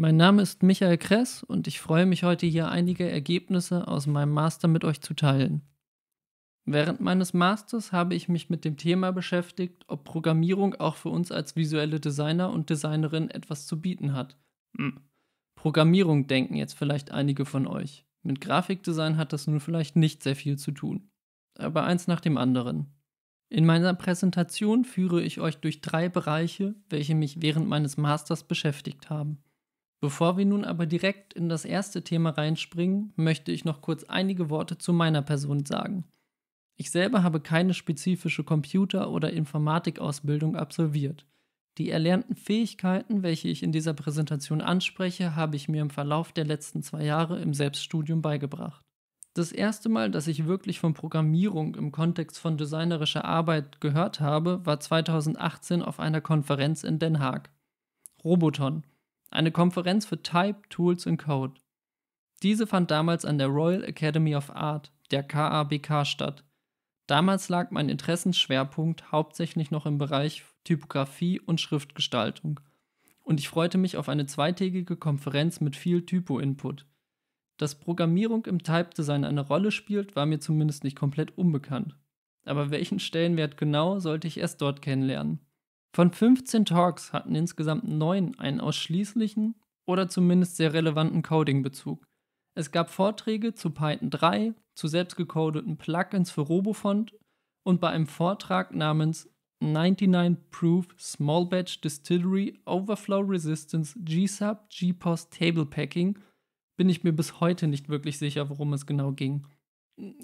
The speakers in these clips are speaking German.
Mein Name ist Michael Kress und ich freue mich heute hier einige Ergebnisse aus meinem Master mit euch zu teilen. Während meines Masters habe ich mich mit dem Thema beschäftigt, ob Programmierung auch für uns als visuelle Designer und Designerin etwas zu bieten hat. Hm. Programmierung denken jetzt vielleicht einige von euch. Mit Grafikdesign hat das nun vielleicht nicht sehr viel zu tun. Aber eins nach dem anderen. In meiner Präsentation führe ich euch durch drei Bereiche, welche mich während meines Masters beschäftigt haben. Bevor wir nun aber direkt in das erste Thema reinspringen, möchte ich noch kurz einige Worte zu meiner Person sagen. Ich selber habe keine spezifische Computer- oder Informatikausbildung absolviert. Die erlernten Fähigkeiten, welche ich in dieser Präsentation anspreche, habe ich mir im Verlauf der letzten zwei Jahre im Selbststudium beigebracht. Das erste Mal, dass ich wirklich von Programmierung im Kontext von designerischer Arbeit gehört habe, war 2018 auf einer Konferenz in Den Haag. Roboton, eine Konferenz für Type, Tools und Code. Diese fand damals an der Royal Academy of Art, der KABK, statt. Damals lag mein Interessenschwerpunkt hauptsächlich noch im Bereich Typografie und Schriftgestaltung. Und ich freute mich auf eine zweitägige Konferenz mit viel Typo-Input. Dass Programmierung im Type-Design eine Rolle spielt, war mir zumindest nicht komplett unbekannt. Aber welchen Stellenwert genau sollte ich erst dort kennenlernen? Von 15 Talks hatten insgesamt neun einen ausschließlichen oder zumindest sehr relevanten Coding-Bezug. Es gab Vorträge zu Python 3, zu selbstgecodeten Plugins für Robofont und bei einem Vortrag namens 99 Proof Small Batch Distillery Overflow Resistance GSUB GPOS Table Packing bin ich mir bis heute nicht wirklich sicher, worum es genau ging.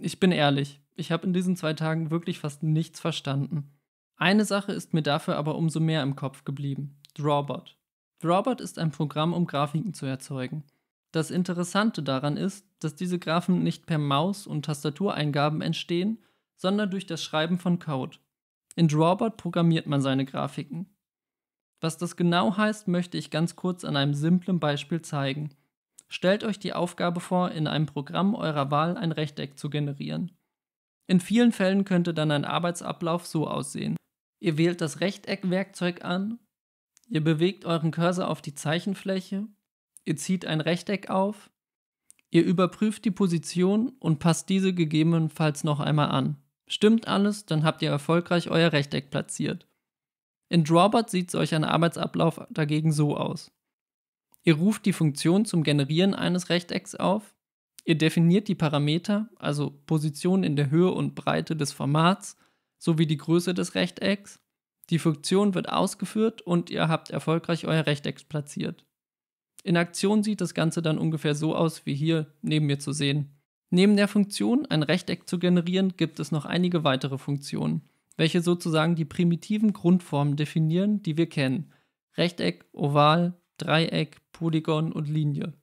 Ich bin ehrlich, ich habe in diesen zwei Tagen wirklich fast nichts verstanden. Eine Sache ist mir dafür aber umso mehr im Kopf geblieben: Drawbot. Drawbot ist ein Programm, um Grafiken zu erzeugen. Das Interessante daran ist, dass diese Graphen nicht per Maus- und Tastatureingaben entstehen, sondern durch das Schreiben von Code. In Drawbot programmiert man seine Grafiken. Was das genau heißt, möchte ich ganz kurz an einem simplen Beispiel zeigen. Stellt euch die Aufgabe vor, in einem Programm eurer Wahl ein Rechteck zu generieren. In vielen Fällen könnte dann ein Arbeitsablauf so aussehen. Ihr wählt das Rechteckwerkzeug an. Ihr bewegt euren Cursor auf die Zeichenfläche. Ihr zieht ein Rechteck auf. Ihr überprüft die Position und passt diese gegebenenfalls noch einmal an. Stimmt alles, dann habt ihr erfolgreich euer Rechteck platziert. In Drawbot sieht solch ein Arbeitsablauf dagegen so aus. Ihr ruft die Funktion zum Generieren eines Rechtecks auf. Ihr definiert die Parameter, also Position in der Höhe und Breite des Formats sowie die Größe des Rechtecks. Die Funktion wird ausgeführt und ihr habt erfolgreich euer Rechteck platziert. In Aktion sieht das Ganze dann ungefähr so aus, wie hier neben mir zu sehen. Neben der Funktion, ein Rechteck zu generieren, gibt es noch einige weitere Funktionen, welche sozusagen die primitiven Grundformen definieren, die wir kennen. Rechteck, Oval, Dreieck, Polygon und Linie.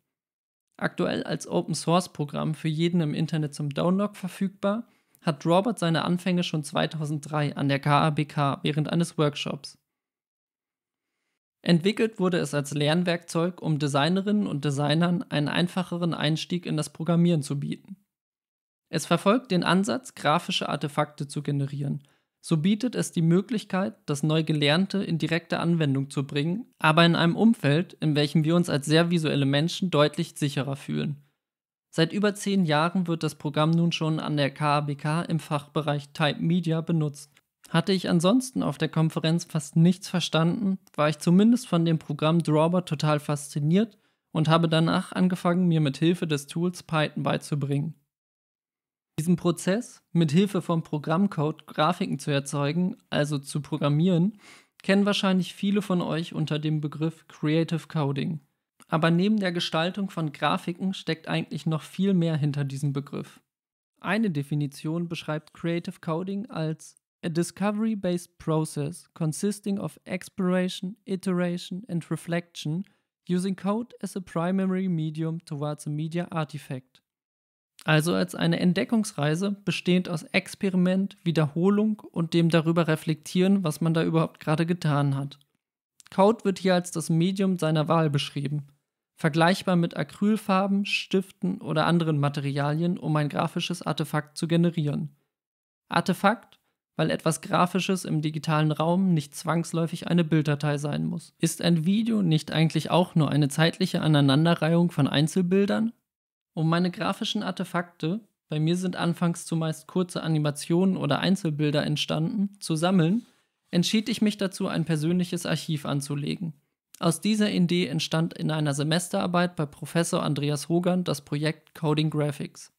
Aktuell als Open Source Programm für jeden im Internet zum Download verfügbar hat Robert seine Anfänge schon 2003 an der KABK während eines Workshops. Entwickelt wurde es als Lernwerkzeug, um Designerinnen und Designern einen einfacheren Einstieg in das Programmieren zu bieten. Es verfolgt den Ansatz, grafische Artefakte zu generieren. So bietet es die Möglichkeit, das neu Gelernte in direkte Anwendung zu bringen, aber in einem Umfeld, in welchem wir uns als sehr visuelle Menschen deutlich sicherer fühlen. Seit über zehn Jahren wird das Programm nun schon an der KABK im Fachbereich Type Media benutzt. Hatte ich ansonsten auf der Konferenz fast nichts verstanden, war ich zumindest von dem Programm Drawber total fasziniert und habe danach angefangen, mir mit Hilfe des Tools Python beizubringen. Diesen Prozess, mit Hilfe von Programmcode Grafiken zu erzeugen, also zu programmieren, kennen wahrscheinlich viele von euch unter dem Begriff Creative Coding. Aber neben der Gestaltung von Grafiken steckt eigentlich noch viel mehr hinter diesem Begriff. Eine Definition beschreibt Creative Coding als a discovery-based process consisting of exploration, iteration and reflection using code as a primary medium towards a media artifact. Also als eine Entdeckungsreise bestehend aus Experiment, Wiederholung und dem darüber reflektieren, was man da überhaupt gerade getan hat. Code wird hier als das Medium seiner Wahl beschrieben vergleichbar mit Acrylfarben, Stiften oder anderen Materialien, um ein grafisches Artefakt zu generieren. Artefakt, weil etwas Grafisches im digitalen Raum nicht zwangsläufig eine Bilddatei sein muss. Ist ein Video nicht eigentlich auch nur eine zeitliche Aneinanderreihung von Einzelbildern? Um meine grafischen Artefakte, bei mir sind anfangs zumeist kurze Animationen oder Einzelbilder entstanden, zu sammeln, entschied ich mich dazu, ein persönliches Archiv anzulegen. Aus dieser Idee entstand in einer Semesterarbeit bei Professor Andreas Hogan das Projekt Coding Graphics.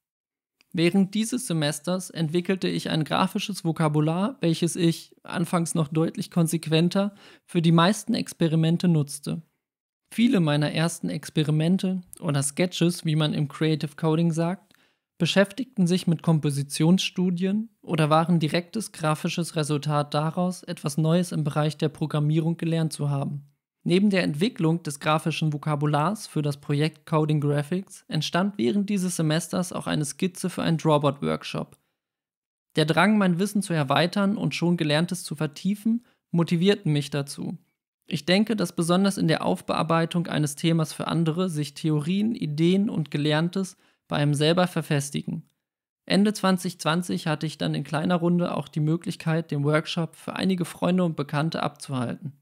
Während dieses Semesters entwickelte ich ein grafisches Vokabular, welches ich, anfangs noch deutlich konsequenter, für die meisten Experimente nutzte. Viele meiner ersten Experimente oder Sketches, wie man im Creative Coding sagt, beschäftigten sich mit Kompositionsstudien oder waren direktes grafisches Resultat daraus, etwas Neues im Bereich der Programmierung gelernt zu haben. Neben der Entwicklung des grafischen Vokabulars für das Projekt Coding Graphics entstand während dieses Semesters auch eine Skizze für einen Drawbot-Workshop. Der Drang, mein Wissen zu erweitern und schon Gelerntes zu vertiefen, motivierten mich dazu. Ich denke, dass besonders in der Aufbearbeitung eines Themas für andere sich Theorien, Ideen und Gelerntes bei einem selber verfestigen. Ende 2020 hatte ich dann in kleiner Runde auch die Möglichkeit, den Workshop für einige Freunde und Bekannte abzuhalten.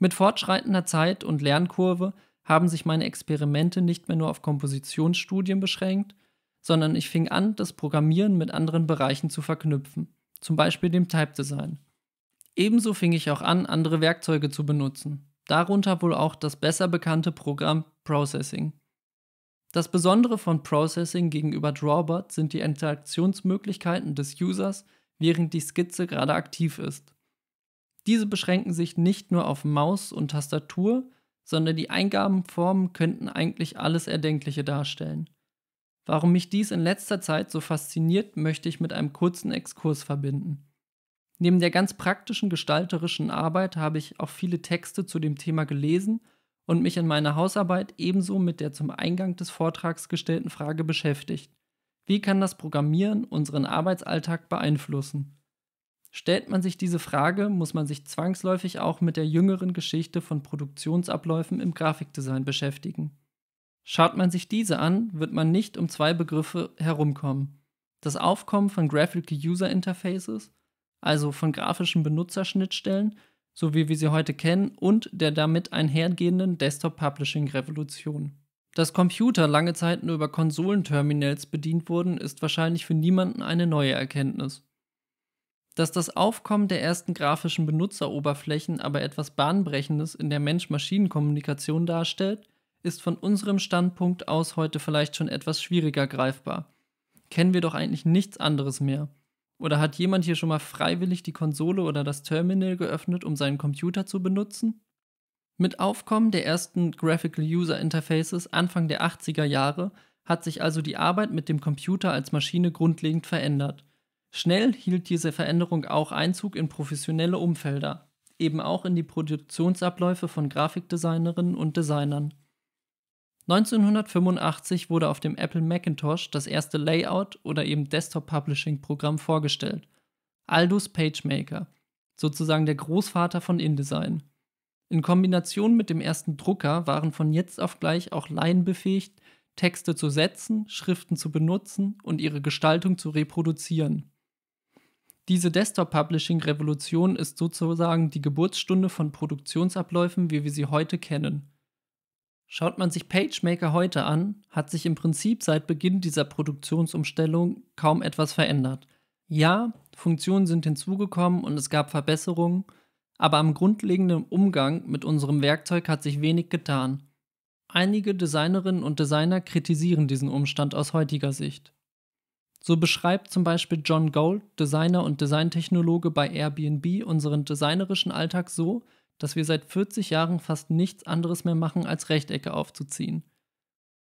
Mit fortschreitender Zeit und Lernkurve haben sich meine Experimente nicht mehr nur auf Kompositionsstudien beschränkt, sondern ich fing an, das Programmieren mit anderen Bereichen zu verknüpfen, zum Beispiel dem Type Design. Ebenso fing ich auch an, andere Werkzeuge zu benutzen, darunter wohl auch das besser bekannte Programm Processing. Das Besondere von Processing gegenüber Drawbot sind die Interaktionsmöglichkeiten des Users, während die Skizze gerade aktiv ist. Diese beschränken sich nicht nur auf Maus und Tastatur, sondern die Eingabenformen könnten eigentlich alles Erdenkliche darstellen. Warum mich dies in letzter Zeit so fasziniert, möchte ich mit einem kurzen Exkurs verbinden. Neben der ganz praktischen gestalterischen Arbeit habe ich auch viele Texte zu dem Thema gelesen und mich in meiner Hausarbeit ebenso mit der zum Eingang des Vortrags gestellten Frage beschäftigt. Wie kann das Programmieren unseren Arbeitsalltag beeinflussen? Stellt man sich diese Frage, muss man sich zwangsläufig auch mit der jüngeren Geschichte von Produktionsabläufen im Grafikdesign beschäftigen. Schaut man sich diese an, wird man nicht um zwei Begriffe herumkommen. Das Aufkommen von Graphical User Interfaces, also von grafischen Benutzerschnittstellen, so wie wir sie heute kennen, und der damit einhergehenden Desktop-Publishing-Revolution. Dass Computer lange Zeit nur über Konsolenterminals bedient wurden, ist wahrscheinlich für niemanden eine neue Erkenntnis dass das Aufkommen der ersten grafischen Benutzeroberflächen aber etwas Bahnbrechendes in der Mensch-Maschinen-Kommunikation darstellt, ist von unserem Standpunkt aus heute vielleicht schon etwas schwieriger greifbar. Kennen wir doch eigentlich nichts anderes mehr. Oder hat jemand hier schon mal freiwillig die Konsole oder das Terminal geöffnet, um seinen Computer zu benutzen? Mit Aufkommen der ersten Graphical User Interfaces Anfang der 80er Jahre hat sich also die Arbeit mit dem Computer als Maschine grundlegend verändert. Schnell hielt diese Veränderung auch Einzug in professionelle Umfelder, eben auch in die Produktionsabläufe von Grafikdesignerinnen und Designern. 1985 wurde auf dem Apple Macintosh das erste Layout oder eben Desktop Publishing Programm vorgestellt. Aldus PageMaker, sozusagen der Großvater von InDesign. In Kombination mit dem ersten Drucker waren von jetzt auf gleich auch Laien befähigt, Texte zu setzen, Schriften zu benutzen und ihre Gestaltung zu reproduzieren. Diese Desktop-Publishing-Revolution ist sozusagen die Geburtsstunde von Produktionsabläufen, wie wir sie heute kennen. Schaut man sich PageMaker heute an, hat sich im Prinzip seit Beginn dieser Produktionsumstellung kaum etwas verändert. Ja, Funktionen sind hinzugekommen und es gab Verbesserungen, aber am grundlegenden Umgang mit unserem Werkzeug hat sich wenig getan. Einige Designerinnen und Designer kritisieren diesen Umstand aus heutiger Sicht. So beschreibt zum Beispiel John Gold, Designer und Designtechnologe bei Airbnb, unseren designerischen Alltag so, dass wir seit 40 Jahren fast nichts anderes mehr machen, als Rechtecke aufzuziehen.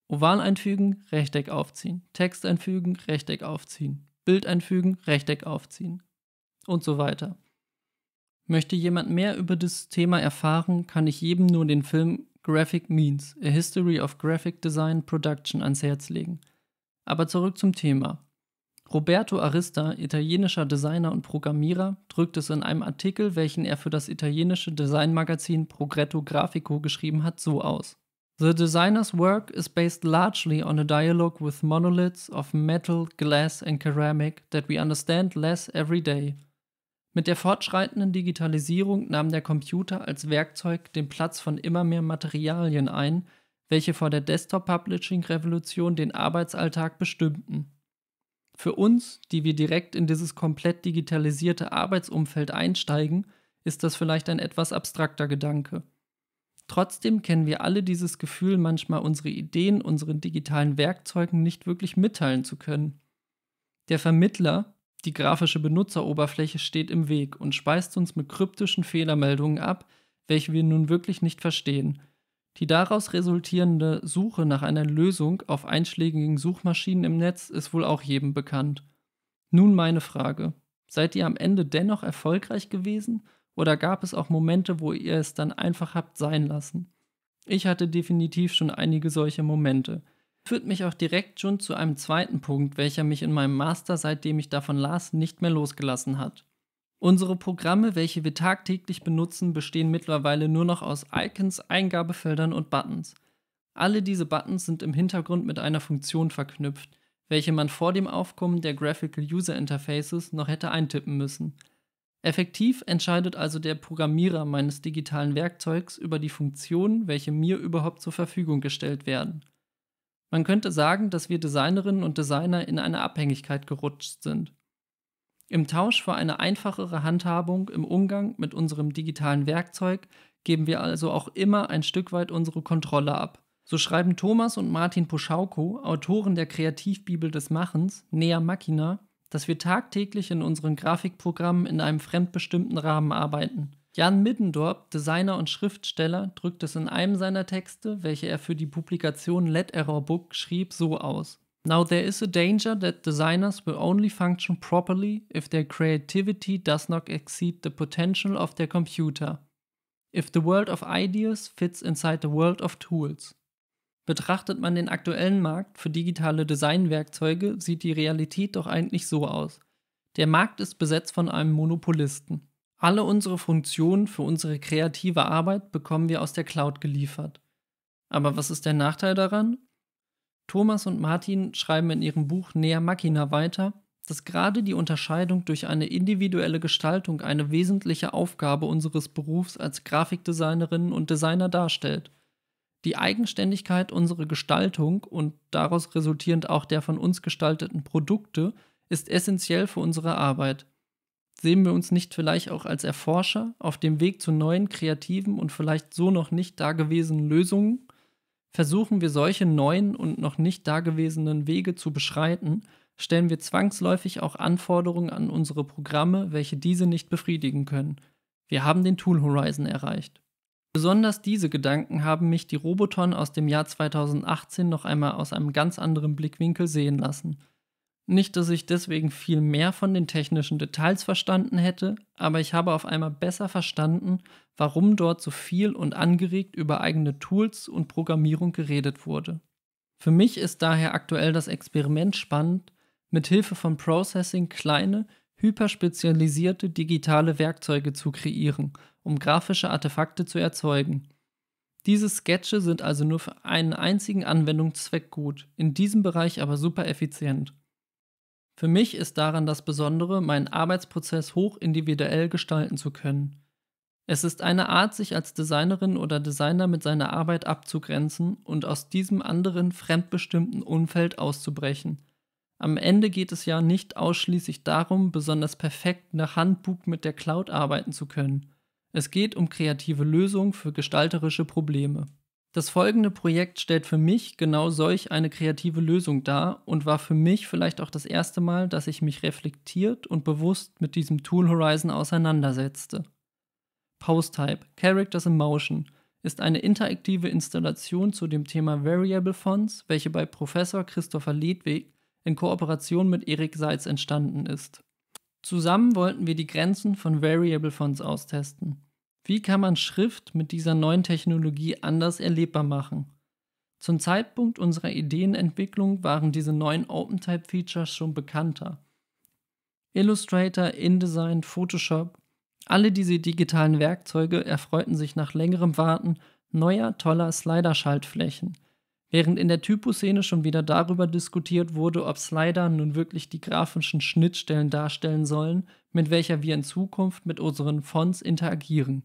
Oval einfügen, Rechteck aufziehen, Text einfügen, Rechteck aufziehen, Bild einfügen, Rechteck aufziehen und so weiter. Möchte jemand mehr über das Thema erfahren, kann ich jedem nur den Film Graphic Means, A History of Graphic Design Production ans Herz legen. Aber zurück zum Thema. Roberto Arista, italienischer Designer und Programmierer, drückt es in einem Artikel, welchen er für das italienische Designmagazin Progretto Grafico geschrieben hat, so aus. The designer's work is based largely on a dialogue with monoliths of metal, glass and ceramic that we understand less every day. Mit der fortschreitenden Digitalisierung nahm der Computer als Werkzeug den Platz von immer mehr Materialien ein, welche vor der Desktop-Publishing-Revolution den Arbeitsalltag bestimmten. Für uns, die wir direkt in dieses komplett digitalisierte Arbeitsumfeld einsteigen, ist das vielleicht ein etwas abstrakter Gedanke. Trotzdem kennen wir alle dieses Gefühl, manchmal unsere Ideen, unseren digitalen Werkzeugen nicht wirklich mitteilen zu können. Der Vermittler, die grafische Benutzeroberfläche steht im Weg und speist uns mit kryptischen Fehlermeldungen ab, welche wir nun wirklich nicht verstehen, die daraus resultierende Suche nach einer Lösung auf einschlägigen Suchmaschinen im Netz ist wohl auch jedem bekannt. Nun meine Frage. Seid ihr am Ende dennoch erfolgreich gewesen oder gab es auch Momente, wo ihr es dann einfach habt sein lassen? Ich hatte definitiv schon einige solche Momente. Führt mich auch direkt schon zu einem zweiten Punkt, welcher mich in meinem Master, seitdem ich davon las, nicht mehr losgelassen hat. Unsere Programme, welche wir tagtäglich benutzen, bestehen mittlerweile nur noch aus Icons, Eingabefeldern und Buttons. Alle diese Buttons sind im Hintergrund mit einer Funktion verknüpft, welche man vor dem Aufkommen der Graphical User Interfaces noch hätte eintippen müssen. Effektiv entscheidet also der Programmierer meines digitalen Werkzeugs über die Funktionen, welche mir überhaupt zur Verfügung gestellt werden. Man könnte sagen, dass wir Designerinnen und Designer in eine Abhängigkeit gerutscht sind. Im Tausch für eine einfachere Handhabung im Umgang mit unserem digitalen Werkzeug geben wir also auch immer ein Stück weit unsere Kontrolle ab. So schreiben Thomas und Martin Poschauko, Autoren der Kreativbibel des Machens, Nea Machina, dass wir tagtäglich in unseren Grafikprogrammen in einem fremdbestimmten Rahmen arbeiten. Jan Middendorp, Designer und Schriftsteller, drückt es in einem seiner Texte, welche er für die Publikation Let Error Book schrieb, so aus. Now, there is a danger that designers will only function properly if their creativity does not exceed the potential of their computer, if the world of ideas fits inside the world of tools. Betrachtet man den aktuellen Markt für digitale Designwerkzeuge, sieht die Realität doch eigentlich so aus. Der Markt ist besetzt von einem Monopolisten. Alle unsere Funktionen für unsere kreative Arbeit bekommen wir aus der Cloud geliefert. Aber was ist der Nachteil daran? Thomas und Martin schreiben in ihrem Buch Nea Machina weiter, dass gerade die Unterscheidung durch eine individuelle Gestaltung eine wesentliche Aufgabe unseres Berufs als Grafikdesignerinnen und Designer darstellt. Die Eigenständigkeit unserer Gestaltung und daraus resultierend auch der von uns gestalteten Produkte ist essentiell für unsere Arbeit. Sehen wir uns nicht vielleicht auch als Erforscher auf dem Weg zu neuen, kreativen und vielleicht so noch nicht dagewesenen Lösungen? Versuchen wir solche neuen und noch nicht dagewesenen Wege zu beschreiten, stellen wir zwangsläufig auch Anforderungen an unsere Programme, welche diese nicht befriedigen können. Wir haben den Tool Horizon erreicht. Besonders diese Gedanken haben mich die Roboton aus dem Jahr 2018 noch einmal aus einem ganz anderen Blickwinkel sehen lassen – nicht, dass ich deswegen viel mehr von den technischen Details verstanden hätte, aber ich habe auf einmal besser verstanden, warum dort so viel und angeregt über eigene Tools und Programmierung geredet wurde. Für mich ist daher aktuell das Experiment spannend, mit Hilfe von Processing kleine, hyperspezialisierte digitale Werkzeuge zu kreieren, um grafische Artefakte zu erzeugen. Diese Sketche sind also nur für einen einzigen Anwendungszweck gut, in diesem Bereich aber super effizient. Für mich ist daran das Besondere, meinen Arbeitsprozess hoch individuell gestalten zu können. Es ist eine Art, sich als Designerin oder Designer mit seiner Arbeit abzugrenzen und aus diesem anderen fremdbestimmten Umfeld auszubrechen. Am Ende geht es ja nicht ausschließlich darum, besonders perfekt nach Handbuch mit der Cloud arbeiten zu können. Es geht um kreative Lösungen für gestalterische Probleme. Das folgende Projekt stellt für mich genau solch eine kreative Lösung dar und war für mich vielleicht auch das erste Mal, dass ich mich reflektiert und bewusst mit diesem Tool Horizon auseinandersetzte. PostType Characters in Motion ist eine interaktive Installation zu dem Thema Variable Fonts, welche bei Professor Christopher Ledwig in Kooperation mit Erik Seitz entstanden ist. Zusammen wollten wir die Grenzen von Variable Fonts austesten. Wie kann man Schrift mit dieser neuen Technologie anders erlebbar machen? Zum Zeitpunkt unserer Ideenentwicklung waren diese neuen OpenType-Features schon bekannter. Illustrator, InDesign, Photoshop, alle diese digitalen Werkzeuge erfreuten sich nach längerem Warten neuer toller Slider-Schaltflächen – Während in der Typuszene schon wieder darüber diskutiert wurde, ob Slider nun wirklich die grafischen Schnittstellen darstellen sollen, mit welcher wir in Zukunft mit unseren Fonts interagieren.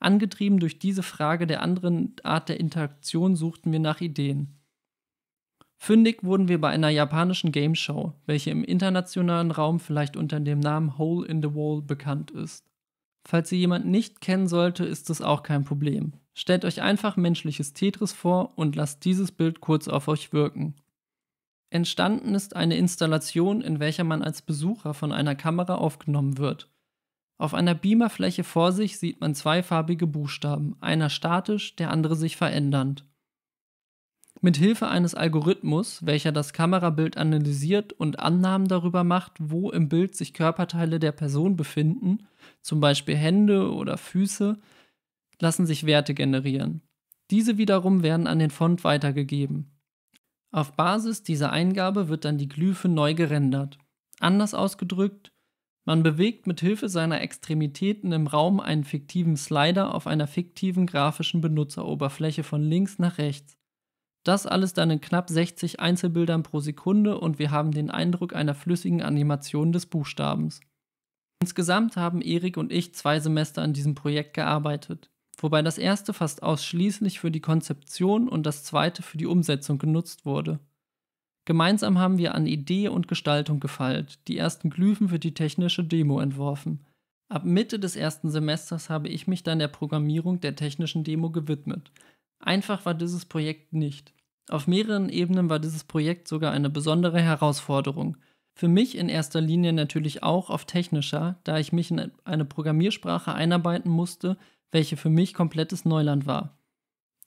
Angetrieben durch diese Frage der anderen Art der Interaktion suchten wir nach Ideen. Fündig wurden wir bei einer japanischen Game Show, welche im internationalen Raum vielleicht unter dem Namen Hole in the Wall bekannt ist. Falls sie jemand nicht kennen sollte, ist es auch kein Problem. Stellt euch einfach menschliches Tetris vor und lasst dieses Bild kurz auf euch wirken. Entstanden ist eine Installation, in welcher man als Besucher von einer Kamera aufgenommen wird. Auf einer Beamerfläche vor sich sieht man zweifarbige Buchstaben, einer statisch, der andere sich verändernd. Mit Hilfe eines Algorithmus, welcher das Kamerabild analysiert und Annahmen darüber macht, wo im Bild sich Körperteile der Person befinden, zum Beispiel Hände oder Füße, lassen sich Werte generieren. Diese wiederum werden an den Font weitergegeben. Auf Basis dieser Eingabe wird dann die Glyphe neu gerendert. Anders ausgedrückt, man bewegt mit Hilfe seiner Extremitäten im Raum einen fiktiven Slider auf einer fiktiven grafischen Benutzeroberfläche von links nach rechts. Das alles dann in knapp 60 Einzelbildern pro Sekunde und wir haben den Eindruck einer flüssigen Animation des Buchstabens. Insgesamt haben Erik und ich zwei Semester an diesem Projekt gearbeitet wobei das erste fast ausschließlich für die Konzeption und das zweite für die Umsetzung genutzt wurde. Gemeinsam haben wir an Idee und Gestaltung gefeilt, die ersten Glyphen für die technische Demo entworfen. Ab Mitte des ersten Semesters habe ich mich dann der Programmierung der technischen Demo gewidmet. Einfach war dieses Projekt nicht. Auf mehreren Ebenen war dieses Projekt sogar eine besondere Herausforderung. Für mich in erster Linie natürlich auch auf technischer, da ich mich in eine Programmiersprache einarbeiten musste, welche für mich komplettes Neuland war.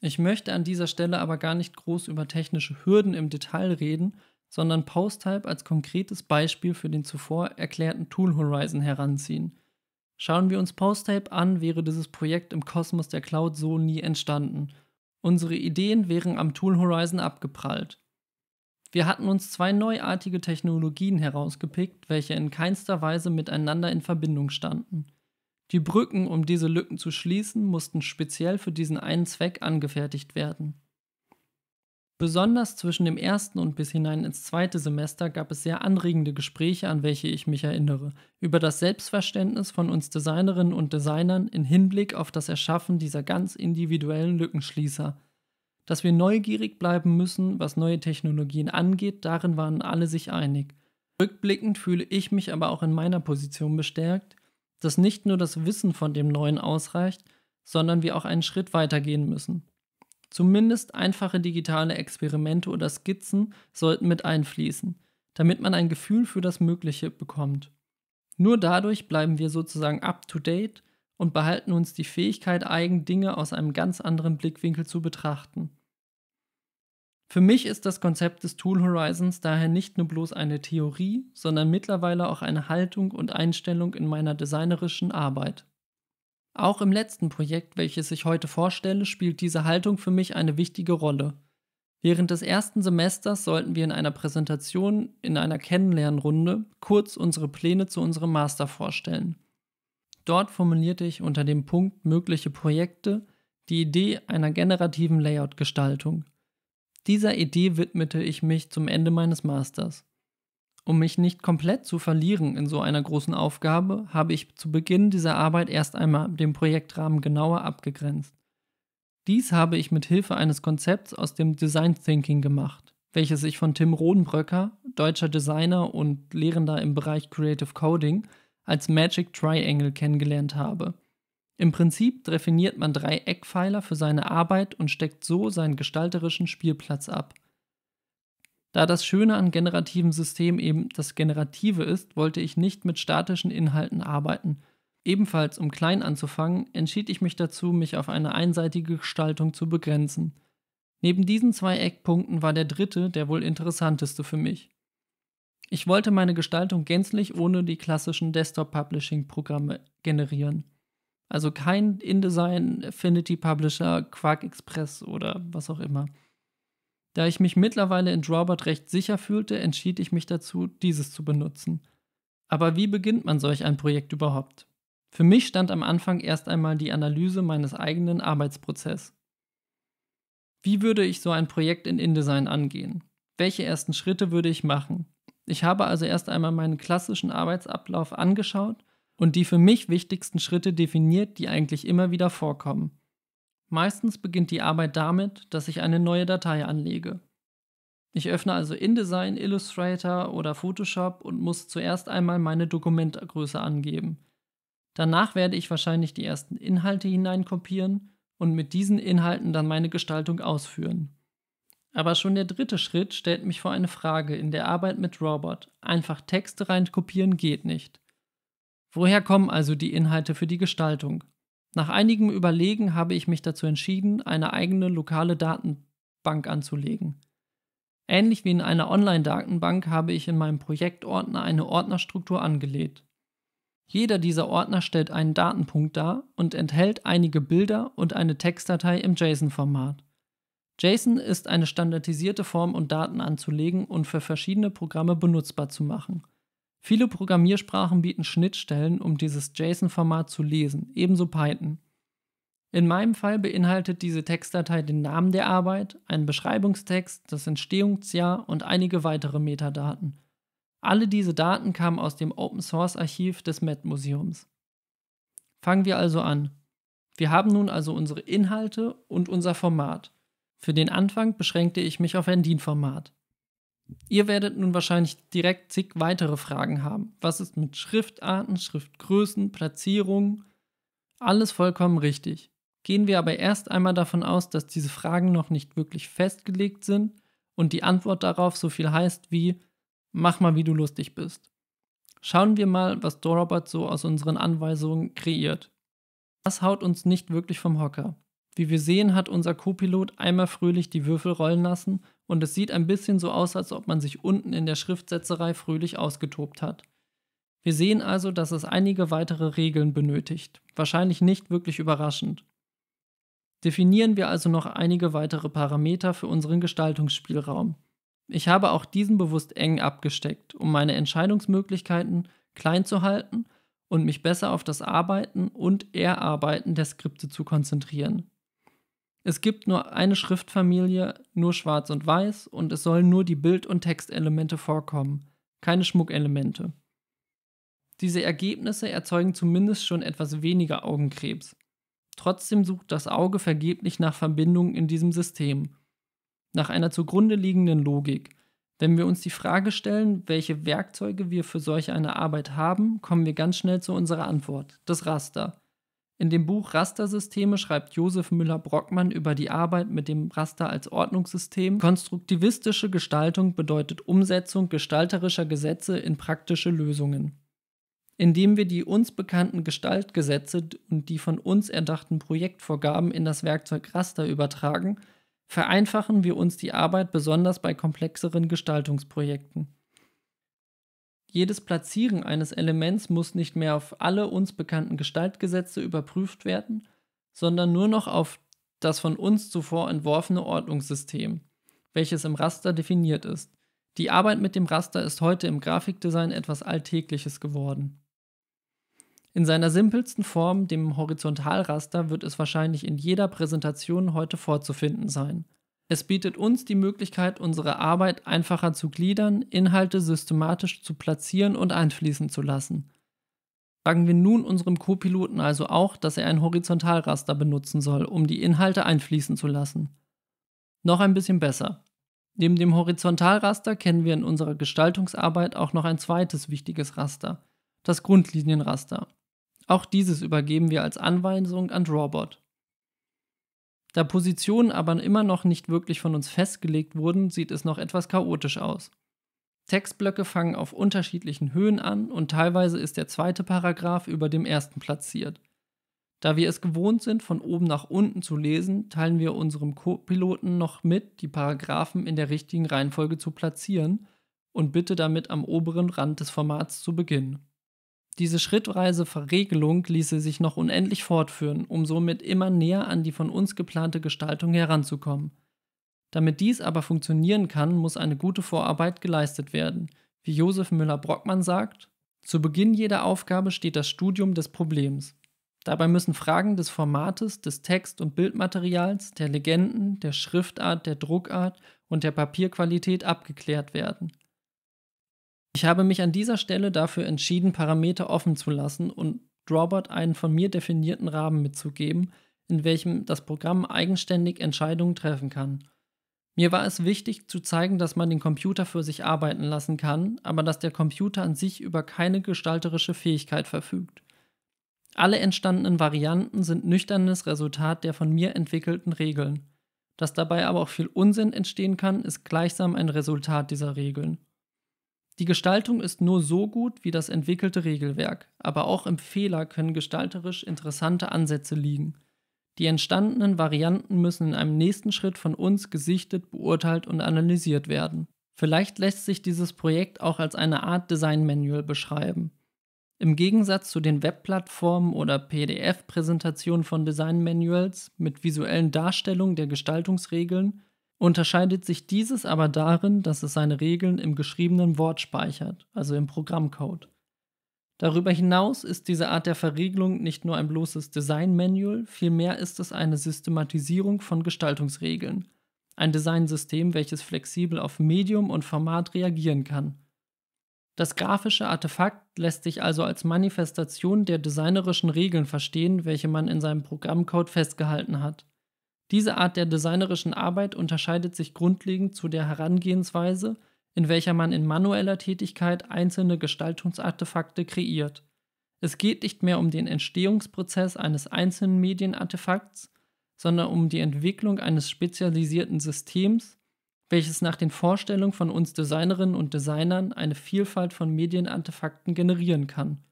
Ich möchte an dieser Stelle aber gar nicht groß über technische Hürden im Detail reden, sondern PostType als konkretes Beispiel für den zuvor erklärten Tool Horizon heranziehen. Schauen wir uns PostType an, wäre dieses Projekt im Kosmos der Cloud so nie entstanden. Unsere Ideen wären am Tool Horizon abgeprallt. Wir hatten uns zwei neuartige Technologien herausgepickt, welche in keinster Weise miteinander in Verbindung standen. Die Brücken, um diese Lücken zu schließen, mussten speziell für diesen einen Zweck angefertigt werden. Besonders zwischen dem ersten und bis hinein ins zweite Semester gab es sehr anregende Gespräche, an welche ich mich erinnere, über das Selbstverständnis von uns Designerinnen und Designern in Hinblick auf das Erschaffen dieser ganz individuellen Lückenschließer. Dass wir neugierig bleiben müssen, was neue Technologien angeht, darin waren alle sich einig. Rückblickend fühle ich mich aber auch in meiner Position bestärkt, dass nicht nur das Wissen von dem Neuen ausreicht, sondern wir auch einen Schritt weiter gehen müssen. Zumindest einfache digitale Experimente oder Skizzen sollten mit einfließen, damit man ein Gefühl für das Mögliche bekommt. Nur dadurch bleiben wir sozusagen up-to-date und behalten uns die Fähigkeit, eigen Dinge aus einem ganz anderen Blickwinkel zu betrachten. Für mich ist das Konzept des Tool Horizons daher nicht nur bloß eine Theorie, sondern mittlerweile auch eine Haltung und Einstellung in meiner designerischen Arbeit. Auch im letzten Projekt, welches ich heute vorstelle, spielt diese Haltung für mich eine wichtige Rolle. Während des ersten Semesters sollten wir in einer Präsentation, in einer Kennenlernrunde, kurz unsere Pläne zu unserem Master vorstellen. Dort formulierte ich unter dem Punkt mögliche Projekte die Idee einer generativen Layout-Gestaltung. Dieser Idee widmete ich mich zum Ende meines Masters. Um mich nicht komplett zu verlieren in so einer großen Aufgabe, habe ich zu Beginn dieser Arbeit erst einmal den Projektrahmen genauer abgegrenzt. Dies habe ich mit Hilfe eines Konzepts aus dem Design Thinking gemacht, welches ich von Tim Rodenbröcker, deutscher Designer und Lehrender im Bereich Creative Coding, als Magic Triangle kennengelernt habe – im Prinzip definiert man drei Eckpfeiler für seine Arbeit und steckt so seinen gestalterischen Spielplatz ab. Da das Schöne an generativen Systemen eben das Generative ist, wollte ich nicht mit statischen Inhalten arbeiten. Ebenfalls um klein anzufangen, entschied ich mich dazu, mich auf eine einseitige Gestaltung zu begrenzen. Neben diesen zwei Eckpunkten war der dritte der wohl interessanteste für mich. Ich wollte meine Gestaltung gänzlich ohne die klassischen Desktop-Publishing-Programme generieren. Also kein InDesign, Affinity Publisher, Quark Express oder was auch immer. Da ich mich mittlerweile in Drawbot recht sicher fühlte, entschied ich mich dazu, dieses zu benutzen. Aber wie beginnt man solch ein Projekt überhaupt? Für mich stand am Anfang erst einmal die Analyse meines eigenen Arbeitsprozesses. Wie würde ich so ein Projekt in InDesign angehen? Welche ersten Schritte würde ich machen? Ich habe also erst einmal meinen klassischen Arbeitsablauf angeschaut und die für mich wichtigsten Schritte definiert, die eigentlich immer wieder vorkommen. Meistens beginnt die Arbeit damit, dass ich eine neue Datei anlege. Ich öffne also InDesign, Illustrator oder Photoshop und muss zuerst einmal meine Dokumentgröße angeben. Danach werde ich wahrscheinlich die ersten Inhalte hineinkopieren und mit diesen Inhalten dann meine Gestaltung ausführen. Aber schon der dritte Schritt stellt mich vor eine Frage in der Arbeit mit Robot. Einfach Texte reinkopieren geht nicht. Woher kommen also die Inhalte für die Gestaltung? Nach einigem Überlegen habe ich mich dazu entschieden, eine eigene lokale Datenbank anzulegen. Ähnlich wie in einer Online-Datenbank habe ich in meinem Projektordner eine Ordnerstruktur angelegt. Jeder dieser Ordner stellt einen Datenpunkt dar und enthält einige Bilder und eine Textdatei im JSON-Format. JSON ist eine standardisierte Form, um Daten anzulegen und für verschiedene Programme benutzbar zu machen – Viele Programmiersprachen bieten Schnittstellen, um dieses JSON-Format zu lesen, ebenso Python. In meinem Fall beinhaltet diese Textdatei den Namen der Arbeit, einen Beschreibungstext, das Entstehungsjahr und einige weitere Metadaten. Alle diese Daten kamen aus dem Open Source Archiv des Met Museums. Fangen wir also an. Wir haben nun also unsere Inhalte und unser Format. Für den Anfang beschränkte ich mich auf ein DIN-Format. Ihr werdet nun wahrscheinlich direkt zig weitere Fragen haben. Was ist mit Schriftarten, Schriftgrößen, Platzierungen? Alles vollkommen richtig. Gehen wir aber erst einmal davon aus, dass diese Fragen noch nicht wirklich festgelegt sind und die Antwort darauf so viel heißt wie mach mal, wie du lustig bist. Schauen wir mal, was Dorobot so aus unseren Anweisungen kreiert. Das haut uns nicht wirklich vom Hocker. Wie wir sehen, hat unser Co-Pilot einmal fröhlich die Würfel rollen lassen und es sieht ein bisschen so aus, als ob man sich unten in der Schriftsetzerei fröhlich ausgetobt hat. Wir sehen also, dass es einige weitere Regeln benötigt, wahrscheinlich nicht wirklich überraschend. Definieren wir also noch einige weitere Parameter für unseren Gestaltungsspielraum. Ich habe auch diesen bewusst eng abgesteckt, um meine Entscheidungsmöglichkeiten klein zu halten und mich besser auf das Arbeiten und Erarbeiten der Skripte zu konzentrieren. Es gibt nur eine Schriftfamilie, nur schwarz und weiß, und es sollen nur die Bild- und Textelemente vorkommen, keine Schmuckelemente. Diese Ergebnisse erzeugen zumindest schon etwas weniger Augenkrebs. Trotzdem sucht das Auge vergeblich nach Verbindungen in diesem System, nach einer zugrunde liegenden Logik. Wenn wir uns die Frage stellen, welche Werkzeuge wir für solch eine Arbeit haben, kommen wir ganz schnell zu unserer Antwort, das Raster. In dem Buch Rastersysteme schreibt Josef Müller-Brockmann über die Arbeit mit dem Raster als Ordnungssystem. Konstruktivistische Gestaltung bedeutet Umsetzung gestalterischer Gesetze in praktische Lösungen. Indem wir die uns bekannten Gestaltgesetze und die von uns erdachten Projektvorgaben in das Werkzeug Raster übertragen, vereinfachen wir uns die Arbeit besonders bei komplexeren Gestaltungsprojekten. Jedes Platzieren eines Elements muss nicht mehr auf alle uns bekannten Gestaltgesetze überprüft werden, sondern nur noch auf das von uns zuvor entworfene Ordnungssystem, welches im Raster definiert ist. Die Arbeit mit dem Raster ist heute im Grafikdesign etwas Alltägliches geworden. In seiner simpelsten Form, dem Horizontalraster, wird es wahrscheinlich in jeder Präsentation heute vorzufinden sein. Es bietet uns die Möglichkeit, unsere Arbeit einfacher zu gliedern, Inhalte systematisch zu platzieren und einfließen zu lassen. Sagen wir nun unserem Co-Piloten also auch, dass er ein Horizontalraster benutzen soll, um die Inhalte einfließen zu lassen. Noch ein bisschen besser. Neben dem Horizontalraster kennen wir in unserer Gestaltungsarbeit auch noch ein zweites wichtiges Raster, das Grundlinienraster. Auch dieses übergeben wir als Anweisung an Drawbot. Da Positionen aber immer noch nicht wirklich von uns festgelegt wurden, sieht es noch etwas chaotisch aus. Textblöcke fangen auf unterschiedlichen Höhen an und teilweise ist der zweite Paragraph über dem ersten platziert. Da wir es gewohnt sind, von oben nach unten zu lesen, teilen wir unserem Co-Piloten noch mit, die Paragraphen in der richtigen Reihenfolge zu platzieren und bitte damit am oberen Rand des Formats zu beginnen. Diese schrittweise Verregelung ließe sich noch unendlich fortführen, um somit immer näher an die von uns geplante Gestaltung heranzukommen. Damit dies aber funktionieren kann, muss eine gute Vorarbeit geleistet werden. Wie Josef Müller-Brockmann sagt, zu Beginn jeder Aufgabe steht das Studium des Problems. Dabei müssen Fragen des Formates, des Text- und Bildmaterials, der Legenden, der Schriftart, der Druckart und der Papierqualität abgeklärt werden. Ich habe mich an dieser Stelle dafür entschieden, Parameter offen zu lassen und Drawbot einen von mir definierten Rahmen mitzugeben, in welchem das Programm eigenständig Entscheidungen treffen kann. Mir war es wichtig zu zeigen, dass man den Computer für sich arbeiten lassen kann, aber dass der Computer an sich über keine gestalterische Fähigkeit verfügt. Alle entstandenen Varianten sind nüchternes Resultat der von mir entwickelten Regeln. Dass dabei aber auch viel Unsinn entstehen kann, ist gleichsam ein Resultat dieser Regeln. Die Gestaltung ist nur so gut wie das entwickelte Regelwerk, aber auch im Fehler können gestalterisch interessante Ansätze liegen. Die entstandenen Varianten müssen in einem nächsten Schritt von uns gesichtet, beurteilt und analysiert werden. Vielleicht lässt sich dieses Projekt auch als eine Art Design Manual beschreiben. Im Gegensatz zu den Webplattformen oder PDF-Präsentationen von Design Manuals mit visuellen Darstellungen der Gestaltungsregeln Unterscheidet sich dieses aber darin, dass es seine Regeln im geschriebenen Wort speichert, also im Programmcode. Darüber hinaus ist diese Art der Verriegelung nicht nur ein bloßes Design-Manual, vielmehr ist es eine Systematisierung von Gestaltungsregeln. Ein Designsystem, welches flexibel auf Medium und Format reagieren kann. Das grafische Artefakt lässt sich also als Manifestation der designerischen Regeln verstehen, welche man in seinem Programmcode festgehalten hat. Diese Art der designerischen Arbeit unterscheidet sich grundlegend zu der Herangehensweise, in welcher man in manueller Tätigkeit einzelne Gestaltungsartefakte kreiert. Es geht nicht mehr um den Entstehungsprozess eines einzelnen Medienartefakts, sondern um die Entwicklung eines spezialisierten Systems, welches nach den Vorstellungen von uns Designerinnen und Designern eine Vielfalt von Medienartefakten generieren kann –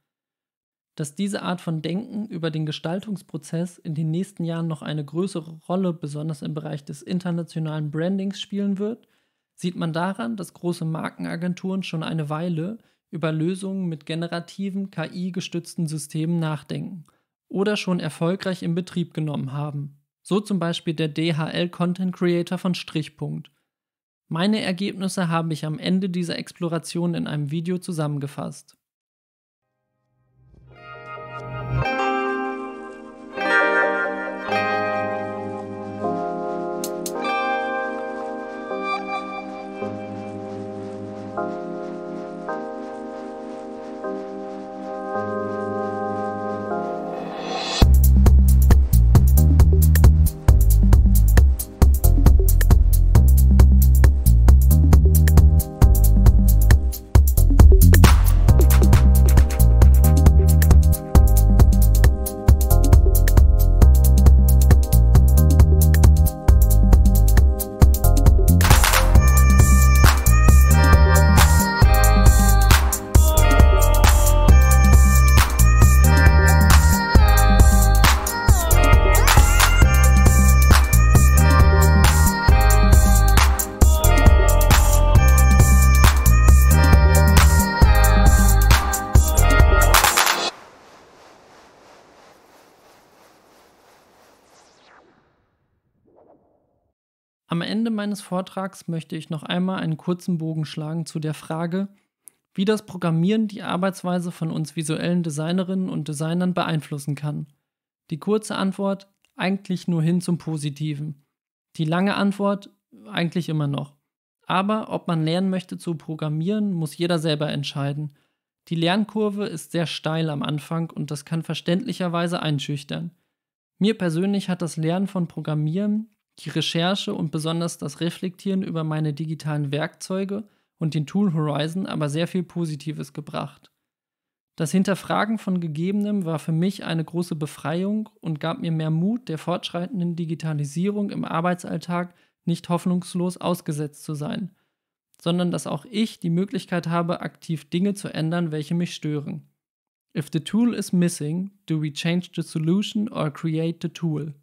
dass diese Art von Denken über den Gestaltungsprozess in den nächsten Jahren noch eine größere Rolle, besonders im Bereich des internationalen Brandings, spielen wird, sieht man daran, dass große Markenagenturen schon eine Weile über Lösungen mit generativen, KI-gestützten Systemen nachdenken oder schon erfolgreich in Betrieb genommen haben. So zum Beispiel der DHL Content Creator von Strichpunkt. Meine Ergebnisse habe ich am Ende dieser Exploration in einem Video zusammengefasst. meines Vortrags möchte ich noch einmal einen kurzen Bogen schlagen zu der Frage, wie das Programmieren die Arbeitsweise von uns visuellen Designerinnen und Designern beeinflussen kann. Die kurze Antwort eigentlich nur hin zum Positiven. Die lange Antwort eigentlich immer noch. Aber ob man lernen möchte zu programmieren, muss jeder selber entscheiden. Die Lernkurve ist sehr steil am Anfang und das kann verständlicherweise einschüchtern. Mir persönlich hat das Lernen von Programmieren die Recherche und besonders das Reflektieren über meine digitalen Werkzeuge und den Tool Horizon aber sehr viel Positives gebracht. Das Hinterfragen von Gegebenem war für mich eine große Befreiung und gab mir mehr Mut, der fortschreitenden Digitalisierung im Arbeitsalltag nicht hoffnungslos ausgesetzt zu sein, sondern dass auch ich die Möglichkeit habe, aktiv Dinge zu ändern, welche mich stören. If the tool is missing, do we change the solution or create the tool?